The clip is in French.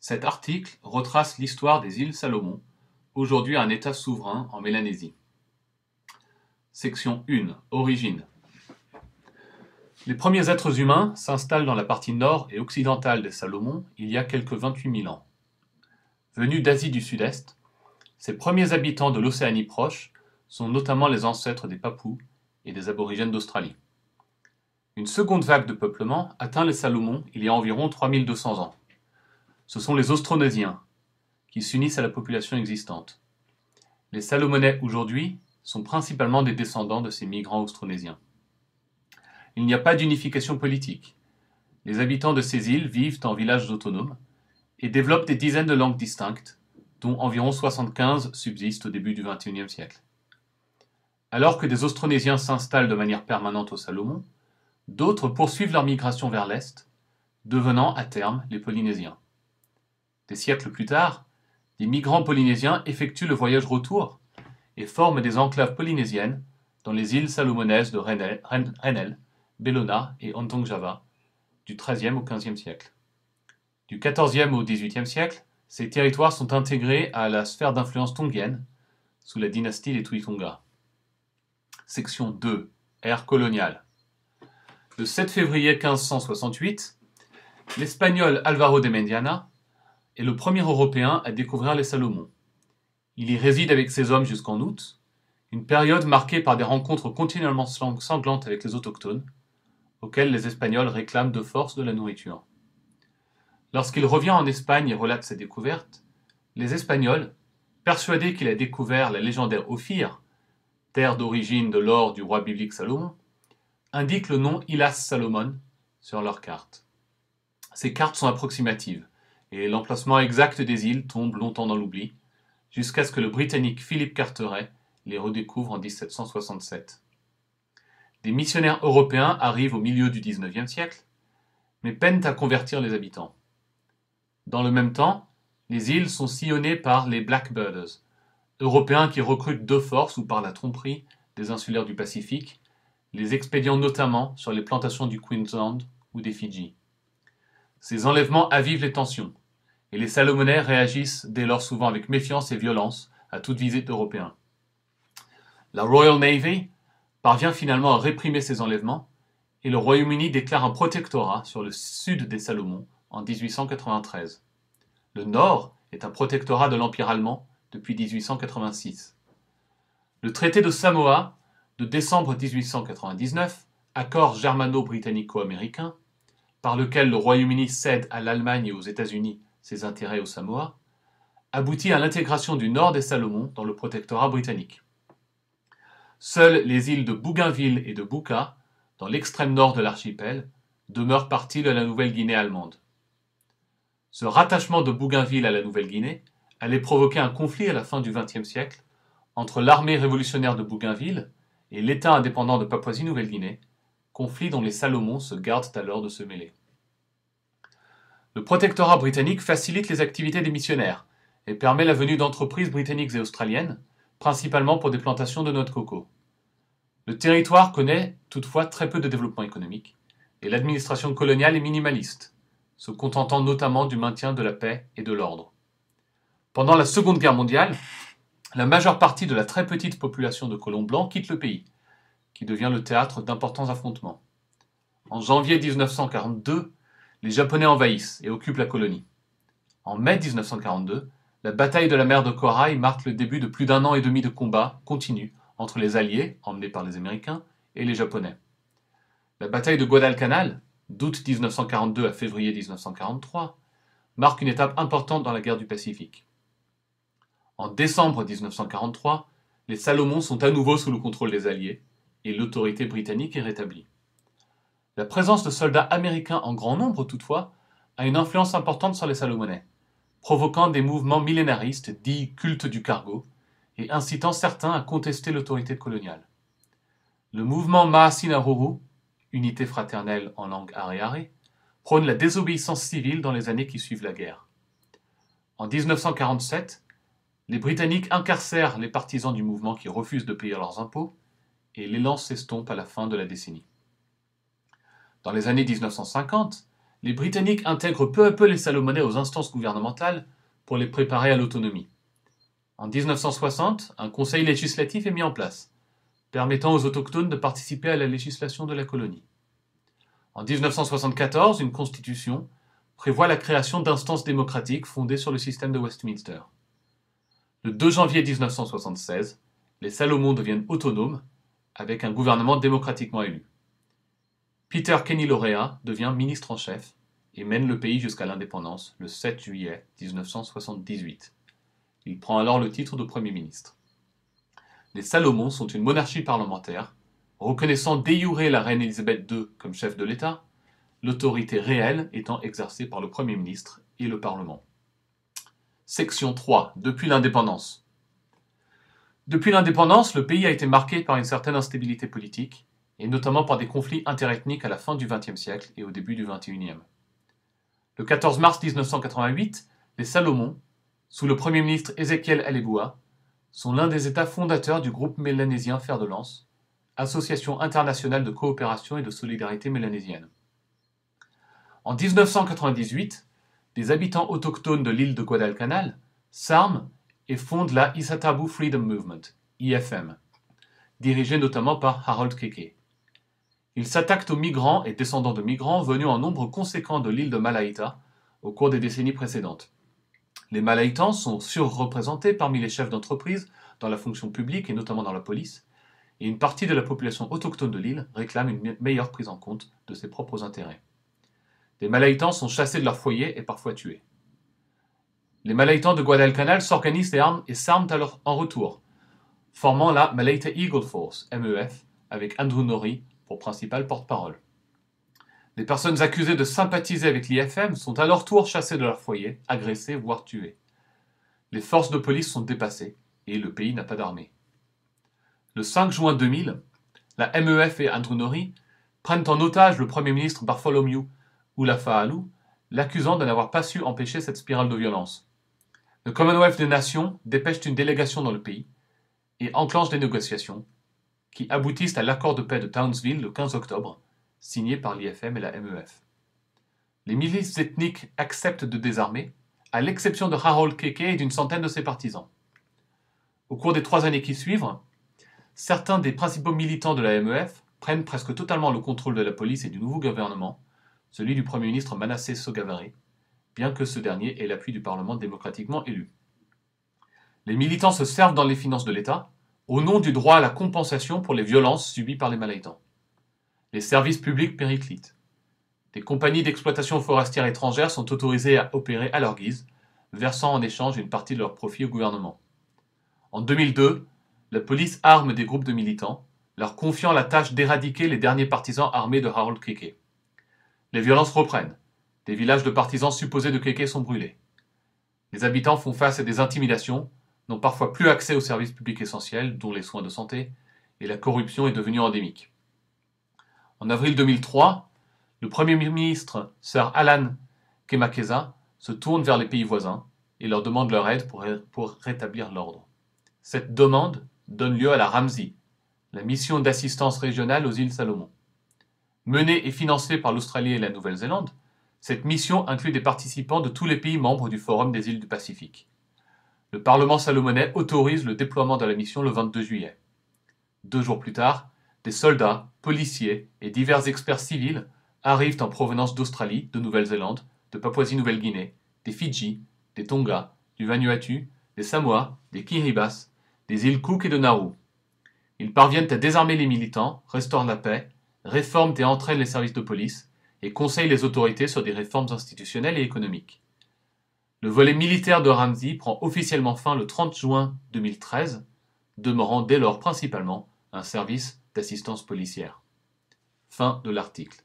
Cet article retrace l'histoire des îles Salomon, aujourd'hui un État souverain en Mélanésie. Section 1. Origine. Les premiers êtres humains s'installent dans la partie nord et occidentale des Salomon il y a quelque 28 000 ans. Venus d'Asie du Sud-Est, ces premiers habitants de l'Océanie proche sont notamment les ancêtres des Papous et des aborigènes d'Australie. Une seconde vague de peuplement atteint les Salomon il y a environ 3200 ans. Ce sont les Austronésiens qui s'unissent à la population existante. Les Salomonais aujourd'hui sont principalement des descendants de ces migrants austronésiens. Il n'y a pas d'unification politique. Les habitants de ces îles vivent en villages autonomes et développent des dizaines de langues distinctes, dont environ 75 subsistent au début du XXIe siècle. Alors que des Austronésiens s'installent de manière permanente aux Salomon, d'autres poursuivent leur migration vers l'Est, devenant à terme les Polynésiens. Des siècles plus tard, des migrants polynésiens effectuent le voyage retour et forment des enclaves polynésiennes dans les îles salomonaises de Renel, Bellona et Antongjava du XIIIe au XVe siècle. Du XIVe au XVIIIe siècle, ces territoires sont intégrés à la sphère d'influence tongienne sous la dynastie des Tonga. Section 2. Ère coloniale. Le 7 février 1568, l'Espagnol Alvaro de Mendiana est le premier Européen à découvrir les Salomon. Il y réside avec ses hommes jusqu'en août, une période marquée par des rencontres continuellement sanglantes avec les autochtones, auxquelles les Espagnols réclament de force de la nourriture. Lorsqu'il revient en Espagne et relate ses découvertes, les Espagnols, persuadés qu'il a découvert la légendaire Ophir, terre d'origine de l'or du roi biblique Salomon, indiquent le nom Ilas Salomon sur leurs cartes. Ces cartes sont approximatives et l'emplacement exact des îles tombe longtemps dans l'oubli, jusqu'à ce que le Britannique Philip Carteret les redécouvre en 1767. Des missionnaires européens arrivent au milieu du XIXe siècle, mais peinent à convertir les habitants. Dans le même temps, les îles sont sillonnées par les Blackbirders, européens qui recrutent de force ou par la tromperie des insulaires du Pacifique, les expédiant notamment sur les plantations du Queensland ou des Fidji. Ces enlèvements avivent les tensions, et les Salomonais réagissent dès lors souvent avec méfiance et violence à toute visite européenne. La Royal Navy parvient finalement à réprimer ces enlèvements, et le Royaume-Uni déclare un protectorat sur le sud des Salomons en 1893. Le nord est un protectorat de l'Empire allemand depuis 1886. Le traité de Samoa de décembre 1899, accord germano-britannico-américain, par lequel le Royaume-Uni cède à l'Allemagne et aux États-Unis ses intérêts aux Samoa, aboutit à l'intégration du nord des Salomon dans le protectorat britannique. Seules les îles de Bougainville et de Bouka, dans l'extrême nord de l'archipel, demeurent partie de la Nouvelle-Guinée allemande. Ce rattachement de Bougainville à la Nouvelle-Guinée allait provoquer un conflit à la fin du XXe siècle entre l'armée révolutionnaire de Bougainville et l'État indépendant de Papouasie-Nouvelle-Guinée, conflit dont les Salomons se gardent alors de se mêler. Le protectorat britannique facilite les activités des missionnaires et permet la venue d'entreprises britanniques et australiennes, principalement pour des plantations de noix de coco. Le territoire connaît toutefois très peu de développement économique, et l'administration coloniale est minimaliste, se contentant notamment du maintien de la paix et de l'ordre. Pendant la Seconde Guerre mondiale, la majeure partie de la très petite population de colons blancs quitte le pays, qui devient le théâtre d'importants affrontements. En janvier 1942, les Japonais envahissent et occupent la colonie. En mai 1942, la bataille de la mer de Corail marque le début de plus d'un an et demi de combats continus entre les Alliés, emmenés par les Américains, et les Japonais. La bataille de Guadalcanal, d'août 1942 à février 1943, marque une étape importante dans la guerre du Pacifique. En décembre 1943, les Salomons sont à nouveau sous le contrôle des Alliés et l'autorité britannique est rétablie. La présence de soldats américains en grand nombre, toutefois, a une influence importante sur les Salomonais, provoquant des mouvements millénaristes dits cultes du cargo et incitant certains à contester l'autorité coloniale. Le mouvement Maasinaruru, unité fraternelle en langue aré prône la désobéissance civile dans les années qui suivent la guerre. En 1947, les Britanniques incarcèrent les partisans du mouvement qui refusent de payer leurs impôts et l'élan s'estompe à la fin de la décennie. Dans les années 1950, les Britanniques intègrent peu à peu les Salomonais aux instances gouvernementales pour les préparer à l'autonomie. En 1960, un conseil législatif est mis en place, permettant aux autochtones de participer à la législation de la colonie. En 1974, une constitution prévoit la création d'instances démocratiques fondées sur le système de Westminster. Le 2 janvier 1976, les Salomons deviennent autonomes avec un gouvernement démocratiquement élu. Peter Kenny Lauréat devient ministre en chef et mène le pays jusqu'à l'indépendance le 7 juillet 1978. Il prend alors le titre de Premier ministre. Les Salomons sont une monarchie parlementaire, reconnaissant déjuré la reine Elisabeth II comme chef de l'État, l'autorité réelle étant exercée par le Premier ministre et le Parlement. Section 3. Depuis l'indépendance. Depuis l'indépendance, le pays a été marqué par une certaine instabilité politique, et notamment par des conflits interethniques à la fin du XXe siècle et au début du XXIe. Le 14 mars 1988, les Salomon, sous le Premier ministre Ezekiel Aleboua, sont l'un des États fondateurs du groupe mélanésien Fer de Lance, association internationale de coopération et de solidarité mélanésienne. En 1998, des habitants autochtones de l'île de Guadalcanal s'arment et fonde la Isatabu Freedom Movement, IFM, dirigée notamment par Harold Keke. Ils s'attaquent aux migrants et descendants de migrants venus en nombre conséquent de l'île de Malaïta au cours des décennies précédentes. Les Malaitans sont surreprésentés parmi les chefs d'entreprise dans la fonction publique et notamment dans la police, et une partie de la population autochtone de l'île réclame une meilleure prise en compte de ses propres intérêts. Des Malaitans sont chassés de leur foyer et parfois tués. Les Malaitans de Guadalcanal s'organisent et, s'arment alors en retour, formant la Malaita Eagle Force, MEF, avec Andrew Nori pour principal porte-parole. Les personnes accusées de sympathiser avec l'IFM sont à leur tour chassées de leur foyer, agressées, voire tuées. Les forces de police sont dépassées et le pays n'a pas d'armée. Le 5 juin 2000, la MEF et Andrew Nori prennent en otage le Premier ministre Bartholomew Oulafa'alu, l'accusant de n'avoir pas su empêcher cette spirale de violence. Le Commonwealth des Nations dépêche une délégation dans le pays et enclenche des négociations qui aboutissent à l'accord de paix de Townsville le 15 octobre, signé par l'IFM et la MEF. Les milices ethniques acceptent de désarmer, à l'exception de Harold Keke et d'une centaine de ses partisans. Au cours des trois années qui suivent, certains des principaux militants de la MEF prennent presque totalement le contrôle de la police et du nouveau gouvernement, celui du Premier ministre Manasseh Sogavare, bien que ce dernier ait l'appui du Parlement démocratiquement élu. Les militants se servent dans les finances de l'État au nom du droit à la compensation pour les violences subies par les malaitants. Les services publics périclitent. Des compagnies d'exploitation forestière étrangères sont autorisées à opérer à leur guise, versant en échange une partie de leurs profits au gouvernement. En 2002, la police arme des groupes de militants, leur confiant la tâche d'éradiquer les derniers partisans armés de Harold Kike. Les violences reprennent, des villages de partisans supposés de Kéké sont brûlés. Les habitants font face à des intimidations, n'ont parfois plus accès aux services publics essentiels, dont les soins de santé, et la corruption est devenue endémique. En avril 2003, le Premier ministre Sir Alan Kemakeza se tourne vers les pays voisins et leur demande leur aide pour, pour rétablir l'ordre. Cette demande donne lieu à la Ramsi, la mission d'assistance régionale aux îles Salomon. Menée et financée par l'Australie et la Nouvelle-Zélande, cette mission inclut des participants de tous les pays membres du Forum des îles du Pacifique. Le Parlement salomonais autorise le déploiement de la mission le 22 juillet. Deux jours plus tard, des soldats, policiers et divers experts civils arrivent en provenance d'Australie, de Nouvelle-Zélande, de Papouasie-Nouvelle-Guinée, des Fidji, des Tonga, du Vanuatu, des Samoa, des Kiribati, des îles Cook et de Nauru. Ils parviennent à désarmer les militants, restaurent la paix, réforment et entraînent les services de police, et conseille les autorités sur des réformes institutionnelles et économiques. Le volet militaire de Ramzi prend officiellement fin le 30 juin 2013, demeurant dès lors principalement un service d'assistance policière. Fin de l'article.